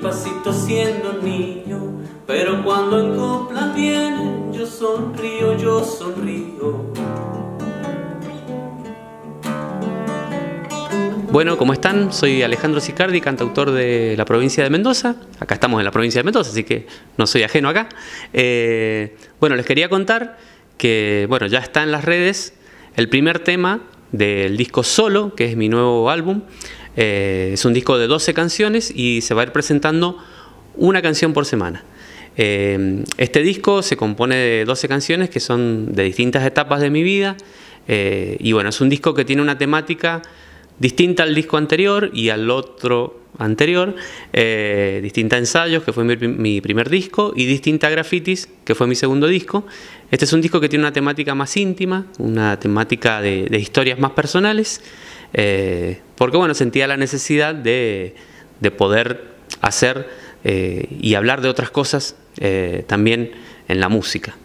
pasito siendo niño, pero cuando en copla yo sonrío, yo sonrío. Bueno, ¿cómo están? Soy Alejandro Sicardi, cantautor de la provincia de Mendoza. Acá estamos en la provincia de Mendoza, así que no soy ajeno acá. Eh, bueno, les quería contar que bueno, ya está en las redes el primer tema del disco Solo, que es mi nuevo álbum. Eh, es un disco de 12 canciones y se va a ir presentando una canción por semana. Eh, este disco se compone de 12 canciones que son de distintas etapas de mi vida eh, y bueno, es un disco que tiene una temática distinta al disco anterior y al otro anterior, distinta Ensayos, que fue mi, primer disco, y distinta Grafitis, que fue mi segundo disco. Este es un disco que tiene una temática más íntima, una temática de historias más personales. Eh, porque bueno, sentía la necesidad de, poder hacer eh, y hablar de otras cosas eh, también en la música.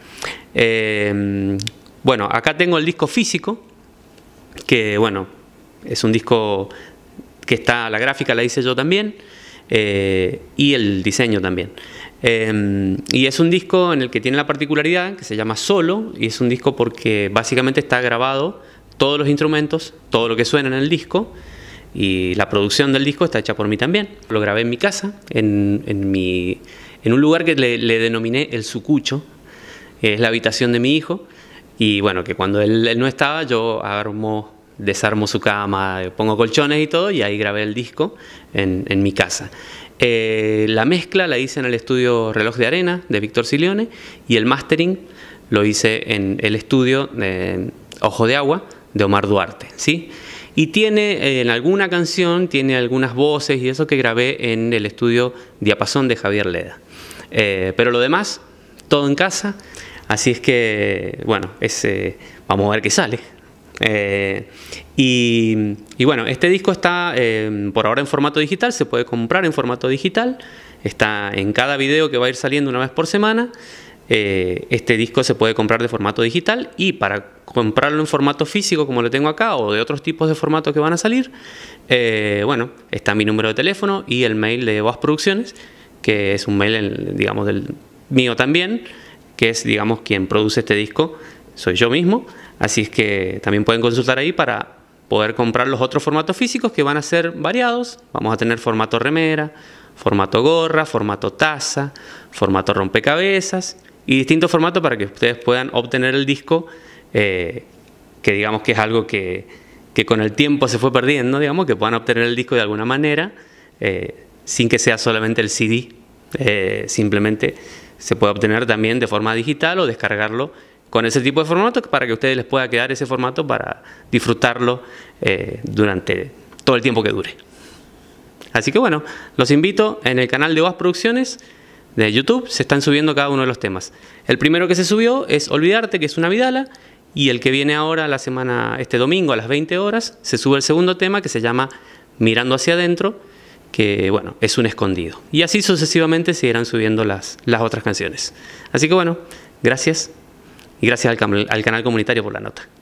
bueno, acá tengo el disco físico, que bueno, es un disco que está, la gráfica la hice yo también, y el diseño también. y es un disco en el que tiene la particularidad que se llama Solo, y es un disco porque básicamente está grabado todos los instrumentos, todo lo que suena en el disco y la producción del disco está hecha por mí también. Lo grabé en mi casa, en, en, un lugar que le, denominé el sucucho, es la habitación de mi hijo y bueno, que cuando él, no estaba yo armo, desarmo su cama, pongo colchones y todo y ahí grabé el disco en, mi casa. Eh, la mezcla la hice en el estudio Reloj de Arena de Víctor Silione y el mastering lo hice en el estudio de Ojo de Agua de Omar Duarte, ¿sí? Y tiene eh, en alguna canción, tiene algunas voces y eso que grabé en el estudio Diapasón de Javier Leda. Eh, pero lo demás, todo en casa. Así es que, bueno, eh, vamos a ver qué sale. y, y, bueno, este disco está por ahora en formato digital, se puede comprar en formato digital, está en cada video que va a ir saliendo una vez por semana. Eh, este disco se puede comprar de formato digital y para comprarlo en formato físico como lo tengo acá o de otros tipos de formatos que van a salir, eh, bueno, está mi número de teléfono y el mail de Voz Producciones, que es un mail, digamos, del mío también, que es, digamos, quien produce este disco, soy yo mismo, así es que también pueden consultar ahí para poder comprar los otros formatos físicos que van a ser variados, vamos a tener formato remera, formato gorra, formato taza, formato rompecabezas, y distintos formatos para que ustedes puedan obtener el disco, eh, que digamos que es algo que, que, con el tiempo se fue perdiendo, digamos, que puedan obtener el disco de alguna manera, eh, sin que sea solamente el CD, eh, simplemente se puede obtener también de forma digital o descargarlo con ese tipo de formato para que ustedes les pueda quedar ese formato para disfrutarlo durante todo el tiempo que dure. Así que bueno, los invito en el canal de OAS Producciones de YouTube se están subiendo cada uno de los temas. El primero que se subió es Olvidarte, que es una vidala, y el que viene ahora la semana, este domingo a las 20 horas, se sube el segundo tema que se llama Mirando hacia adentro, que bueno, es un escondido. Y así sucesivamente se subiendo las, las otras canciones. Así que bueno, gracias. Y gracias al canal comunitario por la nota.